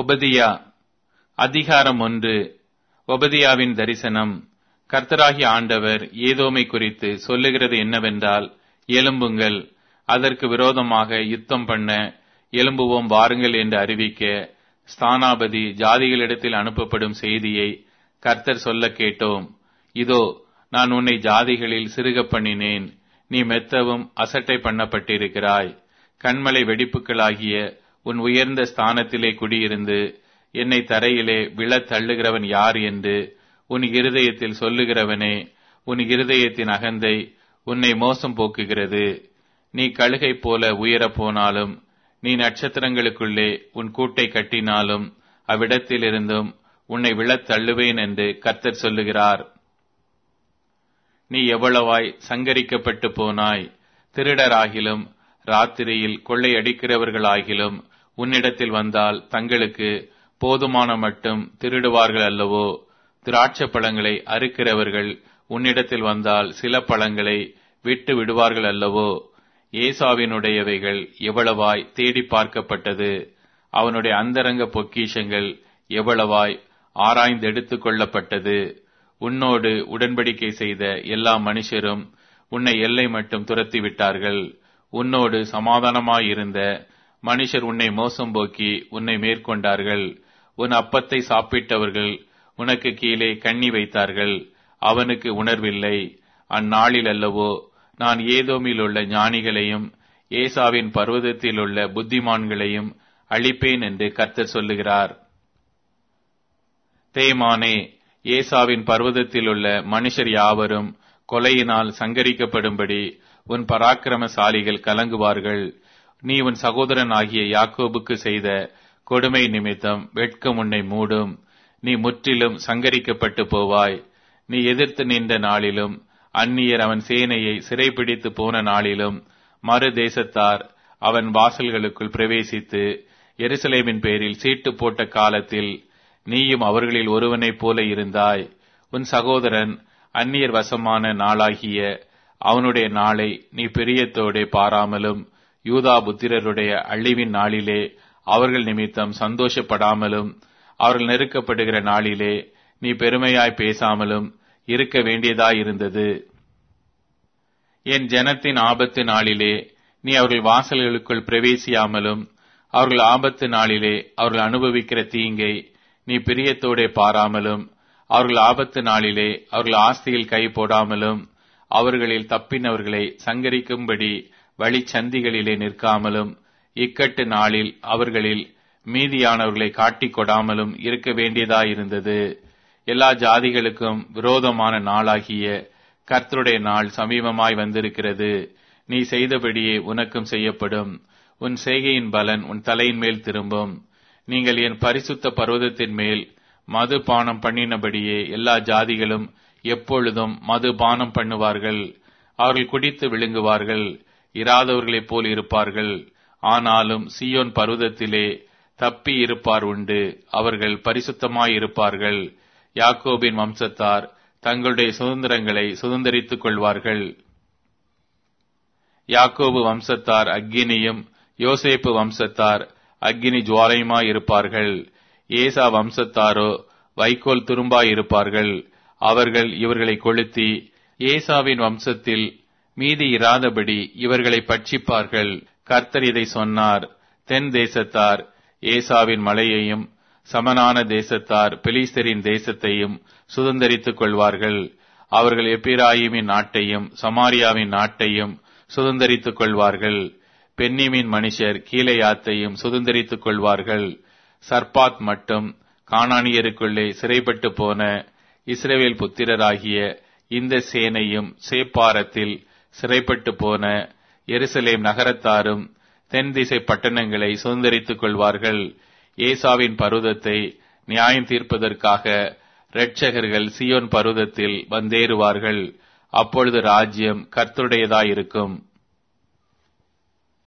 ஒபதியா அதிகாரம் ஒன்று ஒபதியாவின் தரிசனம் கர்த்தராகி ஆண்டவர் ஏதோமை குறித்து சொல்லுகிறது என்னவென்றால் எலும்புங்கள் அதற்கு விரோதமாக யுத்தம் பண்ண எலும்புவோம் வாருங்கள் என்று அறிவிக்க ஸ்தானாபதி ஜாதிகளிடத்தில் அனுப்பப்படும் செய்தியை கர்த்தர் சொல்ல கேட்டோம் இதோ நான் உன்னை ஜாதிகளில் சிறுக பண்ணினேன் நீ மெத்தவும் அசட்டை பண்ணப்பட்டிருக்கிறாய் கண்மலை வெடிப்புகளாகிய உன் உயர்ந்த ஸ்தானத்திலே குடியிருந்து என்னை தரையிலே விழத் தள்ளுகிறவன் யார் என்று உன் இருதயத்தில் சொல்லுகிறவனே உன் இருதயத்தின் அகந்தை உன்னை மோசம் போக்குகிறது நீ கழுகை போல உயரப் போனாலும் நீ நட்சத்திரங்களுக்குள்ளே உன் கூட்டை கட்டினாலும் அவ்விடத்திலிருந்தும் உன்னை விழத் தள்ளுவேன் என்று கர்த்தர் சொல்லுகிறார் நீ எவ்வளவாய் சங்கரிக்கப்பட்டு போனாய் திருடராகிலும் ராத்திரியில் கொள்ளையடிக்கிறவர்களாகிலும் உன்னிடத்தில் வந்தால் தங்களுக்கு போதுமான மட்டும் திருடுவார்கள் அல்லவோ திராட்சை பழங்களை அறுக்கிறவர்கள் உன்னிடத்தில் வந்தால் சில பழங்களை விட்டு விடுவார்கள் அல்லவோ ஏசாவினுடையவைகள் எவ்வளவாய் தேடி பார்க்கப்பட்டது அவனுடைய அந்தரங்க பொக்கிஷங்கள் எவ்வளவாய் ஆராய்ந்தெடுத்து கொள்ளப்பட்டது உன்னோடு உடன்படிக்கை செய்த எல்லா மனுஷரும் உன்னை எல்லை மட்டும் துரத்தி விட்டார்கள் உன்னோடு சமாதானமாயிருந்த மனுஷர் உன்னை மோசம் போக்கி உன்னை மேற்கொண்டார்கள் உன் அப்பத்தை சாப்பிட்டவர்கள் உனக்கு கீழே கண்ணி வைத்தார்கள் அவனுக்கு உணர்வில்லை அந்நாளில் அல்லவோ நான் ஏதோமிலுள்ள ஞானிகளையும் ஏசாவின் உள்ள புத்திமான்களையும் அழிப்பேன் என்று கர்த்தர் சொல்லுகிறார் தேமானே ஏசாவின் உள்ள மனுஷர் யாவரும் கொலையினால் சங்கரிக்கப்படும்படி உன் பராக்கிரமசாலிகள் கலங்குவார்கள் நீ உன் சகோதரன் ஆகிய யாக்கோபுக்கு செய்த கொடுமை நிமித்தம் வெட்கம் உன்னை மூடும் நீ முற்றிலும் சங்கரிக்கப்பட்டு போவாய் நீ எதிர்த்து நின்ற நாளிலும் அந்நியர் அவன் சேனையை சிறைபிடித்து போன நாளிலும் மறு தேசத்தார் அவன் வாசல்களுக்குள் பிரவேசித்து எருசலேமின் பேரில் சீட்டு போட்ட காலத்தில் நீயும் அவர்களில் ஒருவனைப் போல இருந்தாய் உன் சகோதரன் அந்நியர் வசமான நாளாகிய அவனுடைய நாளை நீ பிரியத்தோடே பாராமலும் யூதா புத்திரருடைய அழிவின் நாளிலே அவர்கள் நிமித்தம் சந்தோஷப்படாமலும் அவர்கள் நெருக்கப்படுகிற நாளிலே நீ பெருமையாய் பேசாமலும் இருக்க வேண்டியதாயிருந்தது என் ஜனத்தின் ஆபத்து நாளிலே நீ அவர்கள் வாசல்களுக்குள் பிரவேசியாமலும் அவர்கள் ஆபத்து நாளிலே அவர்கள் அனுபவிக்கிற தீங்கை நீ பிரியத்தோடே பாராமலும் அவர்கள் ஆபத்து நாளிலே அவர்கள் ஆஸ்தியில் கை போடாமலும் அவர்களில் தப்பினவர்களை சங்கரிக்கும்படி வழிச்சந்திகளிலே நிற்காமலும் இக்கட்டு நாளில் அவர்களில் மீதியானவர்களை காட்டிக்கொடாமலும் இருக்க வேண்டியதாயிருந்தது எல்லா ஜாதிகளுக்கும் விரோதமான நாளாகிய கர்த்தருடைய நாள் சமீபமாய் வந்திருக்கிறது நீ செய்தபடியே உனக்கும் செய்யப்படும் உன் செய்கையின் பலன் உன் தலையின் மேல் திரும்பும் நீங்கள் என் பரிசுத்த பருவதத்தின் மேல் மது பானம் பண்ணினபடியே எல்லா ஜாதிகளும் எப்பொழுதும் மது பானம் பண்ணுவார்கள் அவர்கள் குடித்து விழுங்குவார்கள் இராதவர்களைப் போல் இருப்பார்கள் ஆனாலும் சியோன் பருவதத்திலே தப்பி இருப்பார் உண்டு அவர்கள் பரிசுத்தமாயிருப்பார்கள் யாக்கோபின் வம்சத்தார் தங்களுடைய சுதந்திரங்களை சுதந்திரித்துக் கொள்வார்கள் யாக்கோபு வம்சத்தார் அக்னியும் யோசேப்பு வம்சத்தார் அக்னி ஜுவாலையுமாயிருப்பார்கள் ஏசா வம்சத்தாரோ வைக்கோல் துரும்பாயிருப்பார்கள் அவர்கள் இவர்களை கொளுத்தி ஏசாவின் வம்சத்தில் மீதி இராதபடி இவர்களை பட்சிப்பார்கள் கர்த்தர் இதை சொன்னார் தென் தேசத்தார் ஏசாவின் மலையையும் சமனான தேசத்தார் பெலிஸ்தரின் தேசத்தையும் சுதந்திரித்துக் கொள்வார்கள் அவர்கள் எப்பிராயிமின் நாட்டையும் சமாரியாவின் நாட்டையும் சுதந்திரித்துக் கொள்வார்கள் பென்னிமின் மனுஷர் கீழையாத்தையும் சுதந்திரித்துக் கொள்வார்கள் சர்பாத் மட்டும் காணானியருக்குள்ளே சிறைப்பட்டு போன இஸ்ரேவேல் புத்திரராகிய இந்த சேனையும் சேப்பாரத்தில் சிறைப்பட்டு போன எருசலேம் நகரத்தாரும் தென் திசை பட்டணங்களை சுதந்திரித்துக் கொள்வார்கள் ஏசாவின் பருவத்தை நியாயம் தீர்ப்பதற்காக இரட்சகர்கள் சியோன் பருவத்தில் வந்தேறுவார்கள் அப்பொழுது ராஜ்யம் கர்த்துடையதாயிருக்கும்